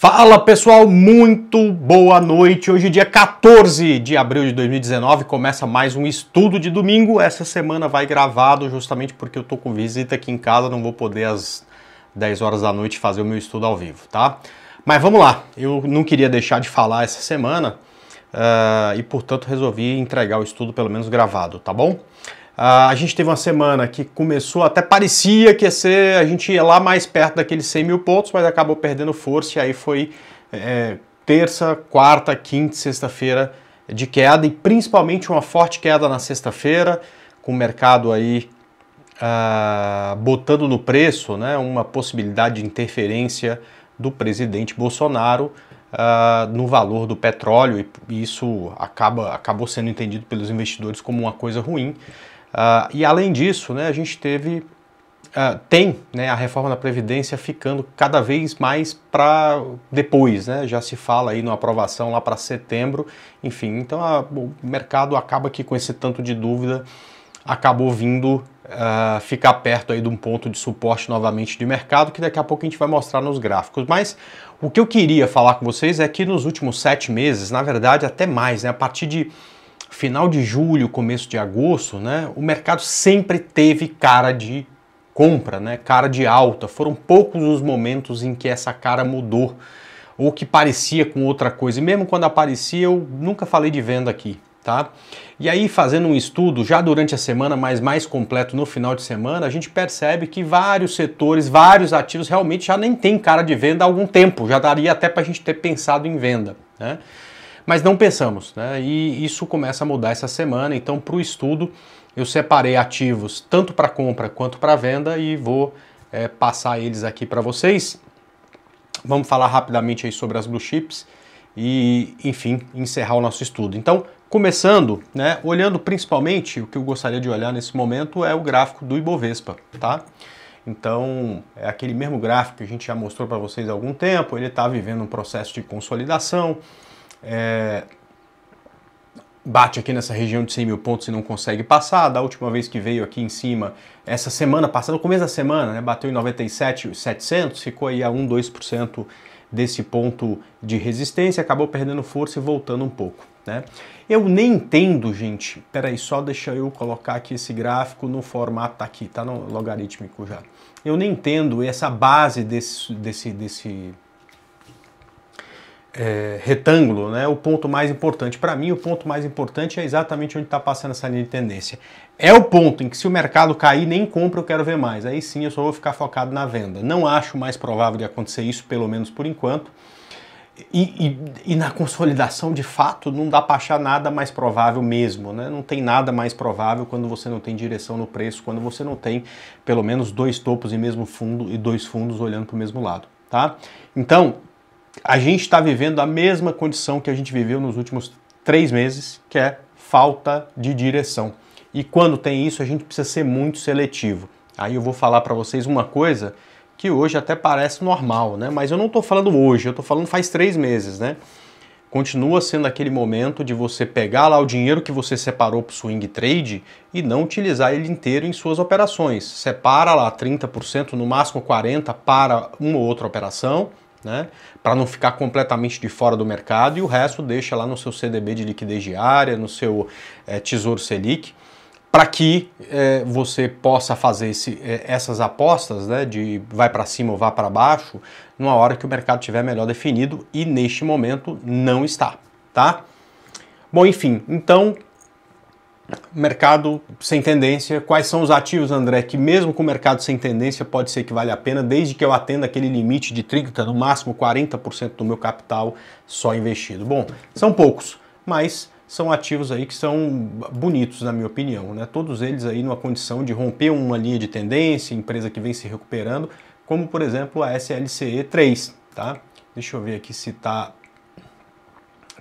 Fala pessoal, muito boa noite. Hoje, dia 14 de abril de 2019, começa mais um estudo de domingo. Essa semana vai gravado justamente porque eu tô com visita aqui em casa, não vou poder às 10 horas da noite fazer o meu estudo ao vivo, tá? Mas vamos lá, eu não queria deixar de falar essa semana uh, e portanto resolvi entregar o estudo pelo menos gravado, tá bom? Ah, a gente teve uma semana que começou, até parecia que ia ser, a gente ia lá mais perto daqueles 100 mil pontos, mas acabou perdendo força e aí foi é, terça, quarta, quinta, sexta-feira de queda e principalmente uma forte queda na sexta-feira, com o mercado aí ah, botando no preço né, uma possibilidade de interferência do presidente Bolsonaro ah, no valor do petróleo e isso acaba, acabou sendo entendido pelos investidores como uma coisa ruim. Uh, e além disso, né, a gente teve, uh, tem né, a reforma da Previdência ficando cada vez mais para depois, né? já se fala aí numa aprovação lá para setembro, enfim, então a, ah, o mercado acaba aqui com esse tanto de dúvida acabou vindo uh, ficar perto aí de um ponto de suporte novamente de mercado, que daqui a pouco a gente vai mostrar nos gráficos. Mas o que eu queria falar com vocês é que nos últimos sete meses, na verdade até mais, né, a partir de final de julho, começo de agosto, né, o mercado sempre teve cara de compra, né, cara de alta. Foram poucos os momentos em que essa cara mudou ou que parecia com outra coisa. E mesmo quando aparecia, eu nunca falei de venda aqui, tá? E aí, fazendo um estudo já durante a semana, mas mais completo no final de semana, a gente percebe que vários setores, vários ativos realmente já nem tem cara de venda há algum tempo. Já daria até para a gente ter pensado em venda, né? mas não pensamos, né? E isso começa a mudar essa semana, então para o estudo eu separei ativos tanto para compra quanto para venda e vou é, passar eles aqui para vocês. Vamos falar rapidamente aí sobre as blue chips e, enfim, encerrar o nosso estudo. Então, começando, né, olhando principalmente, o que eu gostaria de olhar nesse momento é o gráfico do Ibovespa, tá? Então, é aquele mesmo gráfico que a gente já mostrou para vocês há algum tempo, ele está vivendo um processo de consolidação, é, bate aqui nessa região de 100 mil pontos e não consegue passar. Da última vez que veio aqui em cima, essa semana passada, no começo da semana, né, bateu em 97,700, ficou aí a 1, 2% desse ponto de resistência, acabou perdendo força e voltando um pouco. Né? Eu nem entendo, gente. Peraí, só deixa eu colocar aqui esse gráfico no formato, tá aqui, tá no logarítmico já. Eu nem entendo essa base desse, desse, desse é, retângulo, né? O ponto mais importante. Para mim, o ponto mais importante é exatamente onde está passando essa linha de tendência. É o ponto em que, se o mercado cair, nem compra, eu quero ver mais. Aí sim eu só vou ficar focado na venda. Não acho mais provável de acontecer isso, pelo menos por enquanto. E, e, e na consolidação, de fato, não dá para achar nada mais provável mesmo, né? Não tem nada mais provável quando você não tem direção no preço, quando você não tem pelo menos dois topos e mesmo fundo e dois fundos olhando para o mesmo lado, tá? Então, a gente está vivendo a mesma condição que a gente viveu nos últimos três meses, que é falta de direção. E quando tem isso, a gente precisa ser muito seletivo. Aí eu vou falar para vocês uma coisa que hoje até parece normal, né? Mas eu não estou falando hoje, eu estou falando faz três meses, né? Continua sendo aquele momento de você pegar lá o dinheiro que você separou para o swing trade e não utilizar ele inteiro em suas operações. Separa lá 30%, no máximo 40% para uma ou outra operação, né? Para não ficar completamente de fora do mercado e o resto deixa lá no seu CDB de liquidez diária, no seu é, Tesouro Selic, para que é, você possa fazer esse, eh, essas apostas, né? De vai para cima ou vai para baixo, numa hora que o mercado estiver melhor definido e neste momento não está, tá? Bom, enfim, então mercado sem tendência, quais são os ativos, André, que mesmo com o mercado sem tendência pode ser que vale a pena, desde que eu atenda aquele limite de 30, tá no máximo 40% do meu capital só investido. Bom, são poucos, mas são ativos aí que são bonitos, na minha opinião, né? Todos eles aí numa condição de romper uma linha de tendência, empresa que vem se recuperando, como por exemplo a SLCE 3, tá? Deixa eu ver aqui se tá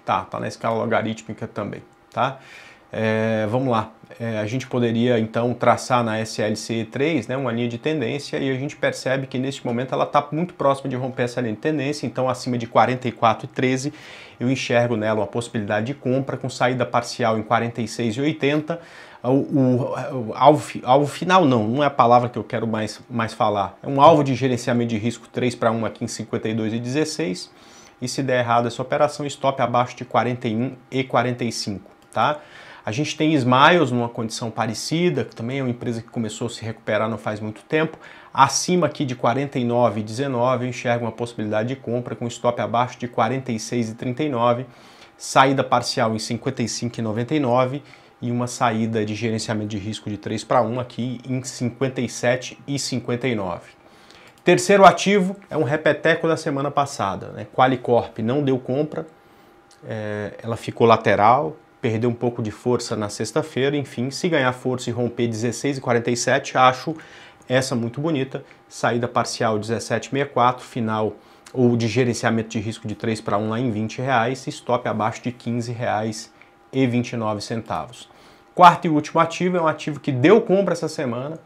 tá, tá na escala logarítmica também, tá? É, vamos lá, é, a gente poderia então traçar na SLC3 né, uma linha de tendência e a gente percebe que neste momento ela está muito próxima de romper essa linha de tendência, então acima de 44,13 eu enxergo nela uma possibilidade de compra com saída parcial em 46,80. O, o, alvo, alvo final não, não é a palavra que eu quero mais, mais falar. É um alvo de gerenciamento de risco 3 para 1 aqui em 52,16 e se der errado essa operação, stop abaixo de 41 e 45, tá? A gente tem Smiles numa condição parecida, que também é uma empresa que começou a se recuperar não faz muito tempo. Acima aqui de 49,19, eu enxergo uma possibilidade de compra com stop abaixo de 46,39, saída parcial em 55,99 e uma saída de gerenciamento de risco de 3 para 1 aqui em 57,59. Terceiro ativo é um repeteco da semana passada. Né? Qualicorp não deu compra, é, ela ficou lateral, perdeu um pouco de força na sexta-feira, enfim, se ganhar força e romper 16,47, acho essa muito bonita, saída parcial 17,64, final ou de gerenciamento de risco de 3 para 1 lá em 20 reais, stop abaixo de 15 reais e 29 centavos. Quarto e último ativo é um ativo que deu compra essa semana,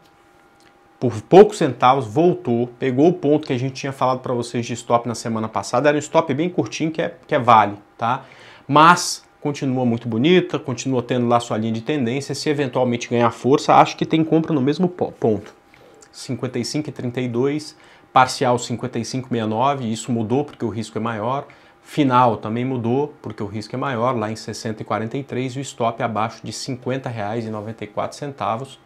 por poucos centavos, voltou, pegou o ponto que a gente tinha falado para vocês de stop na semana passada, era um stop bem curtinho que é, que é vale, tá? Mas continua muito bonita, continua tendo lá sua linha de tendência. Se eventualmente ganhar força, acho que tem compra no mesmo ponto. 55 e 32, parcial 55,69, isso mudou porque o risco é maior. Final também mudou porque o risco é maior, lá em 60 e e o stop abaixo de R$ 50,94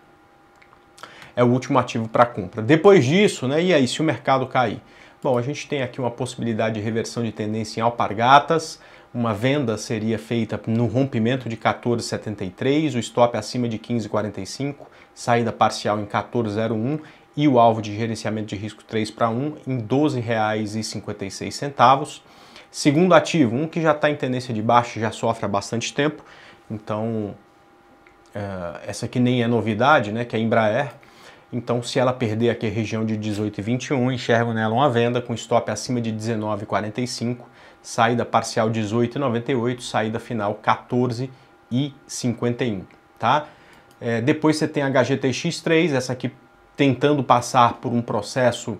é o último ativo para compra. Depois disso, né, e aí se o mercado cair? Bom, a gente tem aqui uma possibilidade de reversão de tendência em Alpargatas, uma venda seria feita no rompimento de 14,73, o stop acima de 15,45, saída parcial em 14,01 e o alvo de gerenciamento de risco 3 para 1 em R$ 12,56. Segundo ativo, um que já está em tendência de baixa, já sofre há bastante tempo, então eh, essa aqui nem é novidade, né, que é a Embraer. Então, se ela perder aqui a região de 18,21, enxergo nela uma venda com stop acima de 19,45 saída parcial 18,98, saída final 14,51, tá? É, depois você tem a HGTX3, essa aqui tentando passar por um processo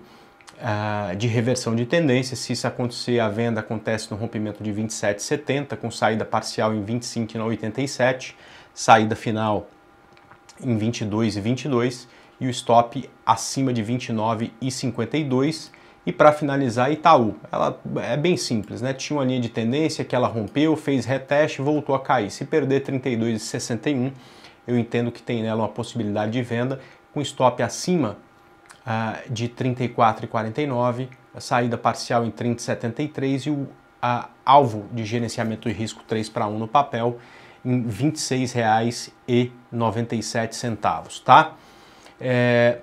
ah, de reversão de tendência. Se isso acontecer, a venda acontece no rompimento de 27,70, com saída parcial em 25,87, saída final em 22,22 ,22, e o stop acima de 29,52. E para finalizar, Itaú. Ela é bem simples, né? Tinha uma linha de tendência que ela rompeu, fez reteste, voltou a cair. Se perder 32,61, eu entendo que tem nela uma possibilidade de venda com stop acima ah, de 34,49, saída parcial em 30,73 e o alvo de gerenciamento de risco 3 para 1 no papel em R$ 26,97, tá? É,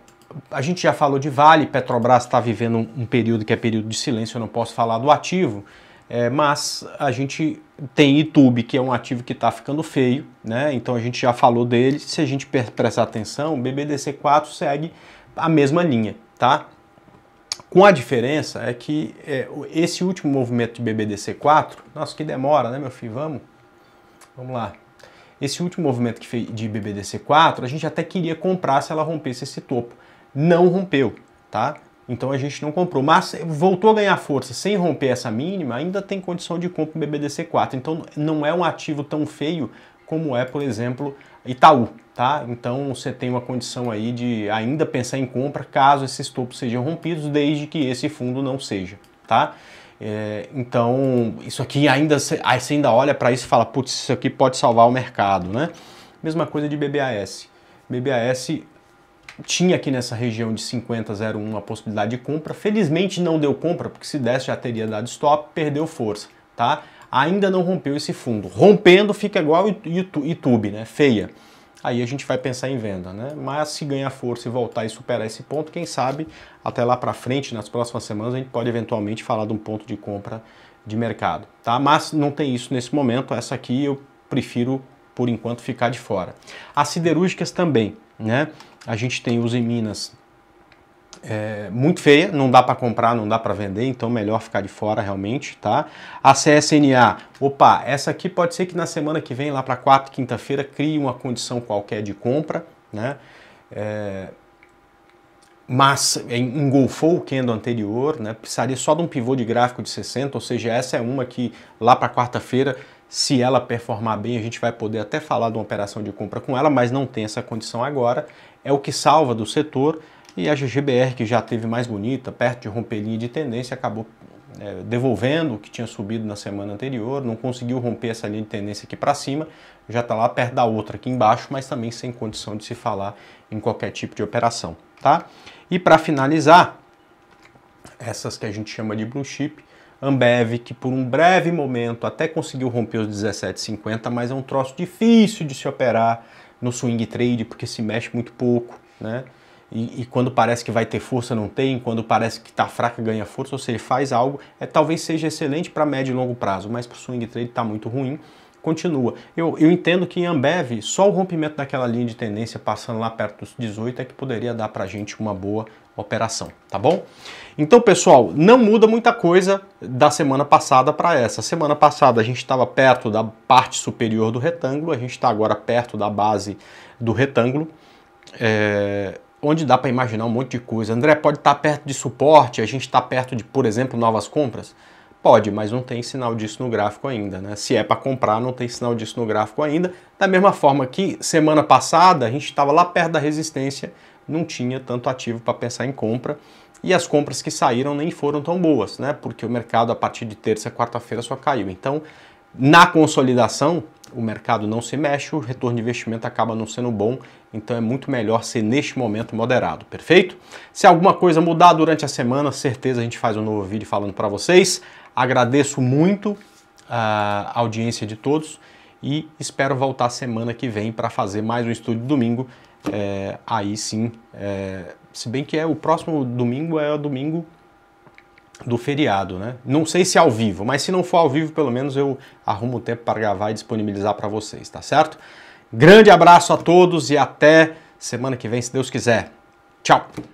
a gente já falou de Vale, Petrobras está vivendo um, período que é período de silêncio, eu não posso falar do ativo, é, mas a gente tem YouTube, que é um ativo que está ficando feio, né? Então a gente já falou dele. Se a gente prestar atenção, o BBDC4 segue a mesma linha, tá? Com a diferença é que é, esse último movimento de BBDC4, nossa, que demora, né, meu filho? Vamos, vamos lá. Esse último movimento que fez de BBDC4, a gente até queria comprar se ela rompesse esse topo não rompeu, tá? Então a gente não comprou, mas voltou a ganhar força sem romper essa mínima, ainda tem condição de compra no BBDC4. Então não é um ativo tão feio como é, por exemplo, Itaú, tá? Então você tem uma condição aí de ainda pensar em compra caso esses topos sejam rompidos, desde que esse fundo não seja, tá? É, então isso aqui ainda você ainda olha para isso e fala, putz, isso aqui pode salvar o mercado, né? Mesma coisa de BBAS. BBAS tinha aqui nessa região de 50,01 a possibilidade de compra. Felizmente não deu compra, porque se desse já teria dado stop, perdeu força, tá? Ainda não rompeu esse fundo. Rompendo fica igual YouTube, né? Feia. Aí a gente vai pensar em venda, né? Mas se ganhar força e voltar e superar esse ponto, quem sabe até lá para frente, nas próximas semanas, a gente pode eventualmente falar de um ponto de compra de mercado, tá? Mas não tem isso nesse momento. Essa aqui eu prefiro por enquanto ficar de fora. As siderúrgicas também, né? A gente tem uso em Minas é, muito feia, não dá para comprar, não dá para vender, então melhor ficar de fora realmente, tá? A CSNA, opa, essa aqui pode ser que na semana que vem, lá para quarta, quinta-feira, crie uma condição qualquer de compra, né? É, mas engolfou o candle anterior, né? precisaria só de um pivô de gráfico de 60, ou seja, essa é uma que lá para quarta-feira se ela performar bem, a gente vai poder até falar de uma operação de compra com ela, mas não tem essa condição agora. É o que salva do setor e a GGBR, que já teve mais bonita, perto de romper linha de tendência, acabou é, devolvendo o que tinha subido na semana anterior, não conseguiu romper essa linha de tendência aqui para cima, já está lá perto da outra aqui embaixo, mas também sem condição de se falar em qualquer tipo de operação. tá? E para finalizar, essas que a gente chama de blue chip, Ambev, que por um breve momento até conseguiu romper os 17,50, mas é um troço difícil de se operar no swing trade porque se mexe muito pouco, né? E, e quando parece que vai ter força, não tem. Quando parece que está fraca, ganha força. Ou seja, faz algo. É, talvez seja excelente para médio e longo prazo, mas para o swing trade está muito ruim continua. Eu, eu entendo que em Ambev, só o rompimento daquela linha de tendência passando lá perto dos 18 é que poderia dar para a gente uma boa operação, tá bom? Então, pessoal, não muda muita coisa da semana passada para essa. Semana passada a gente estava perto da parte superior do retângulo, a gente está agora perto da base do retângulo, é... onde dá para imaginar um monte de coisa. André, pode estar tá perto de suporte, a gente está perto de, por exemplo, novas compras? Pode, mas não tem sinal disso no gráfico ainda, né? Se é para comprar, não tem sinal disso no gráfico ainda. Da mesma forma que semana passada a gente estava lá perto da resistência, não tinha tanto ativo para pensar em compra e as compras que saíram nem foram tão boas, né? Porque o mercado a partir de terça, quarta-feira só caiu. Então, na consolidação, o mercado não se mexe, o retorno de investimento acaba não sendo bom, então é muito melhor ser neste momento moderado, perfeito? Se alguma coisa mudar durante a semana, certeza a gente faz um novo vídeo falando para vocês. Agradeço muito ah, a audiência de todos e espero voltar semana que vem para fazer mais um estúdio domingo é, aí sim. É, se bem que é o próximo domingo é o domingo do feriado, né? Não sei se ao vivo, mas se não for ao vivo, pelo menos eu arrumo o tempo para gravar e disponibilizar para vocês, tá certo? Grande abraço a todos e até semana que vem, se Deus quiser. Tchau!